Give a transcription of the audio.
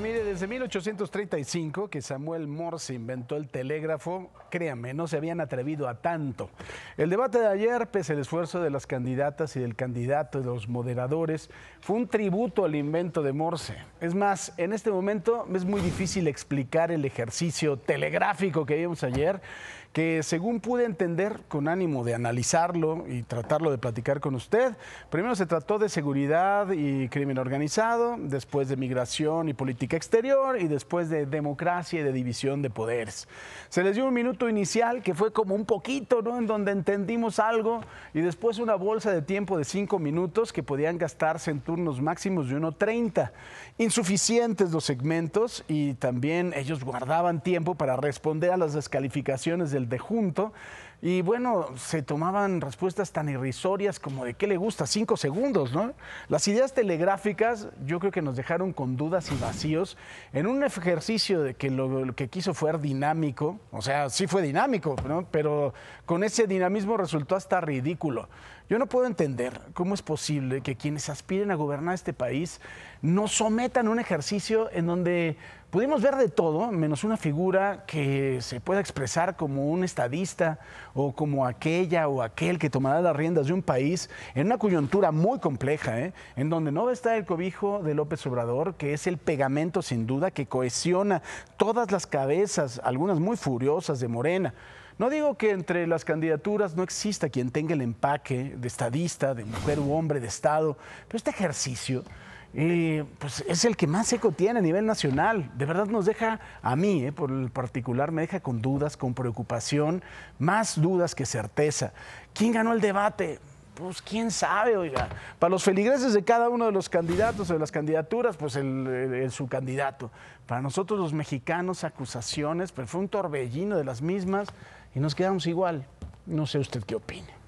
mire, desde 1835 que Samuel Morse inventó el telégrafo, créanme, no se habían atrevido a tanto. El debate de ayer, pese al esfuerzo de las candidatas y del candidato y de los moderadores, fue un tributo al invento de Morse. Es más, en este momento es muy difícil explicar el ejercicio telegráfico que vimos ayer, que según pude entender, con ánimo de analizarlo y tratarlo de platicar con usted, primero se trató de seguridad y crimen organizado, después de migración y política política exterior y después de democracia y de división de poderes. Se les dio un minuto inicial que fue como un poquito, ¿no? En donde entendimos algo y después una bolsa de tiempo de cinco minutos que podían gastarse en turnos máximos de 1.30. Insuficientes los segmentos y también ellos guardaban tiempo para responder a las descalificaciones del dejunto. Y bueno, se tomaban respuestas tan irrisorias como de qué le gusta, cinco segundos, ¿no? Las ideas telegráficas yo creo que nos dejaron con dudas y vacíos en un ejercicio de que lo, que quiso fue dinámico, o sea, sí fue dinámico, pero con ese dinamismo resultó hasta ridículo. Yo no puedo entender cómo es posible que quienes aspiren a gobernar este país no sometan un ejercicio en donde pudimos ver de todo, menos una figura que se pueda expresar como un estadista o como aquella o aquel que tomará las riendas de un país en una coyuntura muy compleja, ¿eh? en donde no está el cobijo de López Obrador, que es el pegamento sin duda que cohesiona todas las cabezas, algunas muy furiosas de Morena. No digo que entre las candidaturas no exista quien tenga el empaque de estadista, de mujer u hombre de Estado, pero este ejercicio y pues es el que más eco tiene a nivel nacional. De verdad nos deja, a mí eh, por el particular, me deja con dudas, con preocupación, más dudas que certeza. ¿Quién ganó el debate? Pues quién sabe, oiga. Para los feligreses de cada uno de los candidatos o de las candidaturas, pues el, su candidato. Para nosotros los mexicanos, acusaciones, pero pues, fue un torbellino de las mismas y nos quedamos igual. No sé usted qué opine.